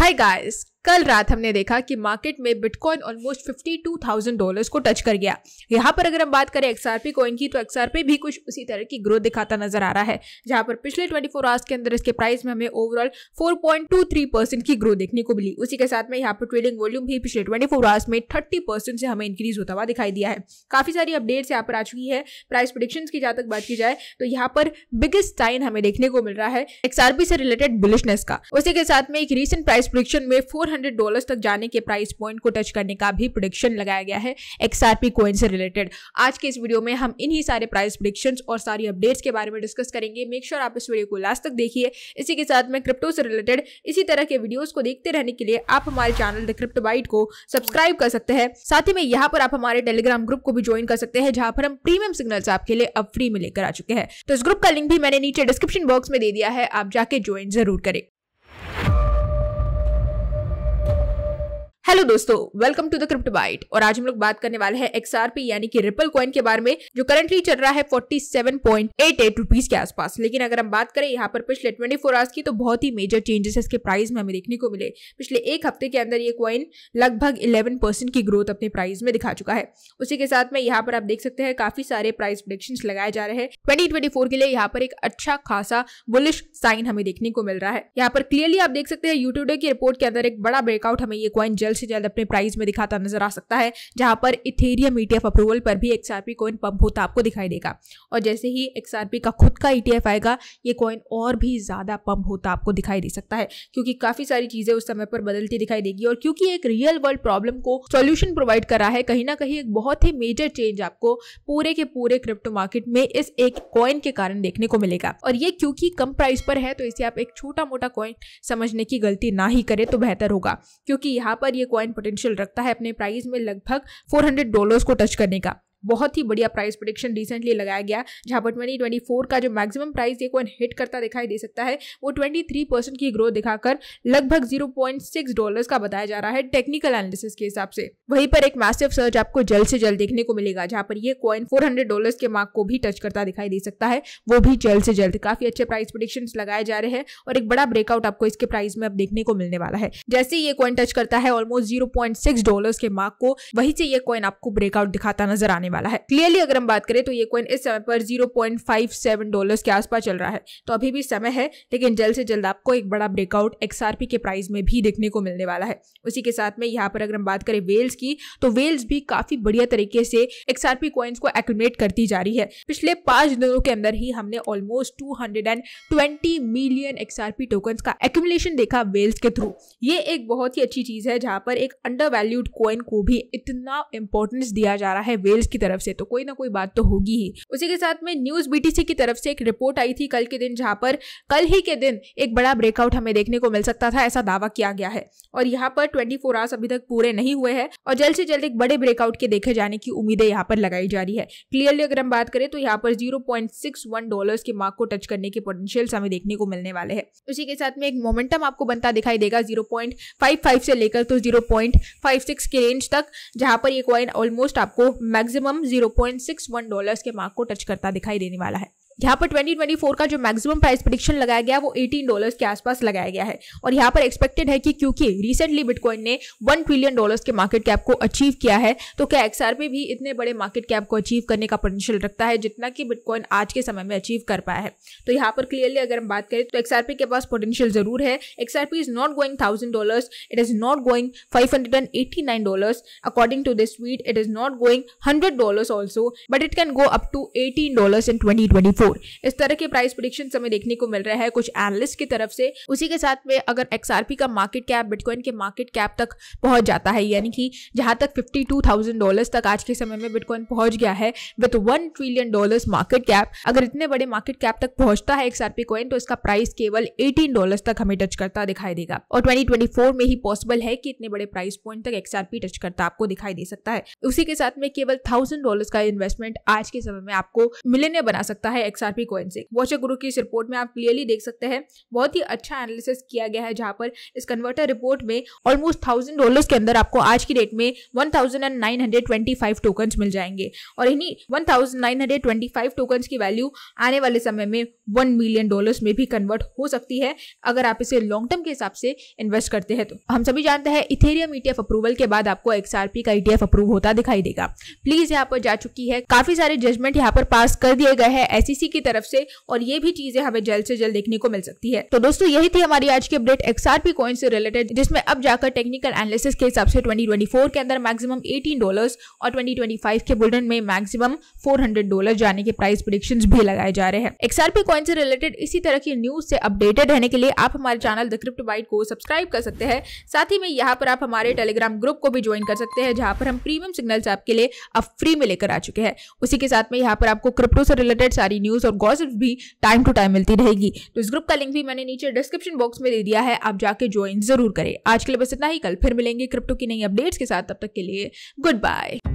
Hi guys, कल रात हमने देखा कि मार्केट में bitcoin almost fifty two thousand dollar को टच कर गया यहाँ पर अगर हम बात करें एक्सआरपी कॉइन की तो एक्सआरपी भी कुछ उसी तरह की ग्रोथ दिखाता नजर आ रहा है जहां पर पिछले ट्वेंटी फोर आवर्स के अंदर इसके प्राइस में हमें ओवरऑल फोर परसेंट की ग्रोथ देखने को मिली उसी के साथ में यहाँ पर ट्रेडिंग वॉल्यूम भी पिछले ट्वेंटी आवर्स में थर्टी से हमें इंक्रीज होता हुआ दिखाई दिया है काफी सारी अपडेट्स यहाँ पर आ चुकी है प्राइस प्रोडिक्शन की जहाँ तक बात की जाए तो यहाँ पर बिगेस्ट साइन हमें देखने को मिल रहा है एक्सआरपी से रिलेटेड बुलिशनेस का उसी के साथ में एक रिसेंट प्राइस प्रोडिक्शन में फोर हंड्रेड डॉलर तक जाने के प्राइस पॉइंट को टच करने का भी प्रोडिक्शन लगाया गया है एक्सआरपी कोइन से रिलेटेड आज के इस वीडियो में हम इन्हीं सारे प्राइस प्रोडिक्शन और सारी अपडेट्स के बारे में डिस्कस करेंगे मेक श्योर sure आप इस वीडियो को लास्ट तक देखिए इसी के साथ में क्रिप्टो से रिलेटेड इसी तरह के वीडियोज को देखते रहने के लिए आप हमारे चैनल द क्रिप्ट बाइट को सब्सक्राइब कर सकते हैं साथ ही में यहाँ पर आप हमारे टेलीग्राम ग्रुप को भी ज्वाइन कर सकते हैं जहाँ पर हम प्रीमियम सिग्नल आपके लिए अब फ्री में लेकर आ चुके हैं तो इस ग्रुप का लिंक भी मैंने नीचे डिस्क्रिप्शन बॉक्स में दे दिया है आप जाके ज्वाइन जरूर करें हेलो दोस्तों welcome to the crypto byte और आज हम लोग बात करने वाले हैं एक्सआरपी यानी कि रिपल कॉइन के बारे में जो करंटली चल रहा है 47.88 रुपीस के आसपास लेकिन अगर हम बात करें यहाँ पर पिछले 24 फोर आवर्स की तो बहुत ही मेजर चेंजेस इसके प्राइस में हमें देखने को मिले पिछले एक हफ्ते के अंदर ये कॉइन लगभग इलेवन की ग्रोथ अपने प्राइस में दिखा चुका है उसी के साथ में यहाँ पर आप देख सकते हैं काफी सारे प्राइस प्रोडिक्शन लगाए जा रहे हैं ट्वेंटी के लिए यहाँ पर एक अच्छा खासा बुलिश साइन हमें देखने को मिल रहा है यहाँ पर क्लियरली आप देख सकते हैं यूट्यूब की रिपोर्ट के अंदर एक बड़ा ब्रेकआउट हमें ये कॉइन जल्द से जल्द अपने प्राइस में दिखाता नजर आ सकता है जहां पर इथेरियम ई अप्रूवल पर भी एक्सआरपी कॉइन पंप होता आपको दिखाई देगा और जैसे ही एक्सआरपी का खुद का ई e आएगा ये कॉइन और भी ज़्यादा पंप होता आपको दिखाई दे सकता है क्योंकि काफ़ी सारी चीज़ें उस समय पर बदलती दिखाई देगी और क्योंकि एक रियल वर्ल्ड प्रॉब्लम को सोल्यूशन प्रोवाइड कर रहा है कहीं ना कहीं एक बहुत ही मेजर चेंज आपको पूरे के पूरे क्रिप्टो मार्केट में इस एक कॉइन के कारण देखने को मिलेगा और ये क्योंकि कम प्राइस पर है तो इसे आप एक छोटा मोटा कॉइन समझने की गलती ना ही करें तो बेहतर होगा क्योंकि यहाँ पर ये कॉइन पोटेंशियल रखता है अपने प्राइस में लगभग 400 डॉलर्स को टच करने का बहुत ही बढ़िया प्राइस प्रोडिक्शन रिसेंटली लगाया गया जहाँ पर ट्वेंटी ट्वेंटी फोर का जो मैक्सिमम प्राइस ये वन हिट करता दिखाई दे सकता है वो ट्वेंटी थ्री परसेंट की ग्रोथ दिखाकर लगभग जीरो पॉइंट सिक्स डॉलर का बताया जा रहा है टेक्निकल एनालिसिस के हिसाब से वहीं पर एक मैसिव सर्च आपको जल्द से जल्द देखने को मिलेगा जहाँ पर ये कॉइन फोर हंड्रेड डॉलर के मार्क को भी टच करता दिखाई दे सकता है वो भी जल्द से जल्द काफी अच्छे प्राइस प्रोडिक्शन लगाए जा रहे हैं और एक बड़ा ब्रेकआउट आपको इसके प्राइस में अब देखने को मिलने वाला है जैसे ये कॉइन टच करता है almost zero point six dollar के मार्क को वहीं से ये कॉइन आपको ब्रेकआउट दिखाता नजर आने जाने वाला है क्लियरली अगर हम बात करें तो ये कॉइन इस समय पर zero point five seven dollar के आसपास चल रहा है तो अभी भी समय है लेकिन जल्द से जल्द आपको एक बड़ा ब्रेकआउट एक्सआरपी के प्राइस में भी देखने को मिलने वाला है उसी के साथ में यहाँ पर अगर हम बात करें वेल्स की तो वेल्स भी काफी बढ़िया तरीके से एक्सआरपी कॉइन्स को एक्मेट करती जा रही है पिछले पांच दिनों के अंदर ही हमने almost two million XRP token का एक्मुलेशन देखा वेल्स के थ्रू ये एक बहुत ही अच्छी चीज है जहाँ पर एक अंडर वैल्यूड कॉइन को भी इतना इंपॉर्टेंस दिया जा रहा है वेल्स की तरफ से तो कोई ना कोई बात तो होगी ही उसी के साथ में न्यूज बीटीसी की तरफ से एक रिपोर्ट आई थी कल के दिन जहां पर कल ही के दिन एक बड़ा ब्रेकआउट हमें देखने को मिल सकता था ऐसा दावा किया गया है और यहाँ पर ट्वेंटी फोर आवर्स अभी तक पूरे नहीं हुए हैं और जल्द से जल्द एक बड़े ब्रेकआउट के देखे जाने की उम्मीदें यहाँ पर लगाई जा रही है क्लियरली अगर हम बात करें तो यहाँ पर जीरो डॉलर्स के मार्क को टच करने के पोटेंशियल्स हमें देखने को मिलने वाले हैं उसी के साथ में एक मोमेंटम आपको बनता दिखाई देगा जीरो फाइव से लेकर तो 0.56 के रेंज तक जहां पर ये कॉइन ऑलमोस्ट आपको मैक्सिमम मिनिमम 0.61 डॉलर्स के मार्क को टच करता दिखाई देने वाला है यहाँ पर 2024 का जो मैक्सिमम प्राइस प्रडिक्शन लगाया गया वो 18 डॉलर्स के आसपास लगाया गया है और यहाँ पर एक्सपेक्टेड है कि क्योंकि रिसेंटली बिटकॉइन ने 1 ट्रिलियन डॉलर्स के मार्केट कैप को अचीव किया है तो क्या एक्सआरपी भी इतने बड़े मार्केट कैप को अचीव करने का पोटेंशियल रखता है जितना कि बिटकॉइन आज के समय में अचीव कर पाया है तो यहाँ पर क्लियरली अगर हम बात करें तो एक्सआरपी के पास पोटेंशियल जरूर है XRP is not going thousand dollars it is not going five hundred and eighty nine dollars according to this tweet it is not going hundred dollars also but it can go up to eighteen dollars in twenty twenty four four इस तरह के price prediction हमें देखने को मिल रहा है कुछ analyst की तरफ से उसी के साथ में अगर एक्सआरपी का मार्केट कैप बिटकॉइन के मार्केट कैप तक पहुंच जाता है यानी कि जहां तक फिफ्टी टू थाउजेंड डॉलर्स तक आज के समय में बिटकॉइन पहुंच गया है with one trillion dollars market cap अगर इतने बड़े मार्केट कैप तक पहुंचता है एक्सआरपी कॉइन तो इसका प्राइस केवल एटीन डॉलर्स तक हमें टच करता दिखाई देगा और ट्वेंटी में ही पॉसिबल है कि इतने बड़े प्राइस पॉइंट तक एक्सआरपी टच करता आपको दिखाई दे सकता है उसी के साथ में केवल थाउजेंड डॉलर का इन्वेस्टमेंट आज के समय में आपको मिलने बना सकता है एक्सआरपी कोइंसिक वॉचर गुरु की इस रिपोर्ट में आप क्लियरली देख सकते हैं बहुत ही अच्छा एनालिसिस किया गया है जहां पर इस कन्वर्टर रिपोर्ट में ऑलमोस्ट थाउजेंड डॉलर के अंदर आपको आज की डेट में one thousand nine hundred twenty five tokens मिल जाएंगे और इन्हीं one thousand nine hundred twenty five tokens की वैल्यू आने वाले समय में वन मिलियन डॉलर्स में भी कन्वर्ट हो सकती है अगर आप इसे लॉन्ग टर्म के हिसाब से इन्वेस्ट करते हैं तो हम सभी जानते हैं इथेरियम ईटीएफ अप्रूवल के बाद आपको एक्सआरपी का ईटीएफ e अप्रूव होता दिखाई देगा प्लीज यहाँ पर जा चुकी है काफी सारे जजमेंट यहाँ पर पास कर दिए गए हैं एसईसी यूजीसी की तरफ से और ये भी चीजें हमें जल्द से जल्द देखने को मिल सकती है तो दोस्तों यही थी हमारी आज की अपडेट एक्सआरपी कॉइन से रिलेटेड जिसमें अब जाकर टेक्निकल एनालिसिस के हिसाब से 2024 के अंदर मैक्सिमम 18 डॉलर्स और 2025 के बुलेटिन में मैक्सिमम 400 डॉलर जाने के प्राइस प्रिडिक्शंस भी लगाए जा रहे हैं एक्सआरपी कॉइन से रिलेटेड इसी तरह की न्यूज से अपडेटेड रहने के लिए आप हमारे चैनल द क्रिप्ट बाइट को सब्सक्राइब कर सकते हैं साथ ही में यहाँ पर आप हमारे टेलीग्राम ग्रुप को भी ज्वाइन कर सकते हैं जहाँ पर हम प्रीमियम सिग्नल्स आपके लिए अब फ्री में लेकर आ चुके हैं उसी के साथ में यहाँ पर आपको क्रिप्टो से रिलेटेड सारी न्यूज़ और गॉसिप्स भी टाइम टू टाइम मिलती रहेगी तो इस ग्रुप का लिंक भी मैंने नीचे डिस्क्रिप्शन बॉक्स में दे दिया है आप जाके ज्वाइन जरूर करें आज के लिए बस इतना ही कल फिर मिलेंगे क्रिप्टो की नई अपडेट्स के साथ तब तक के लिए गुड बाय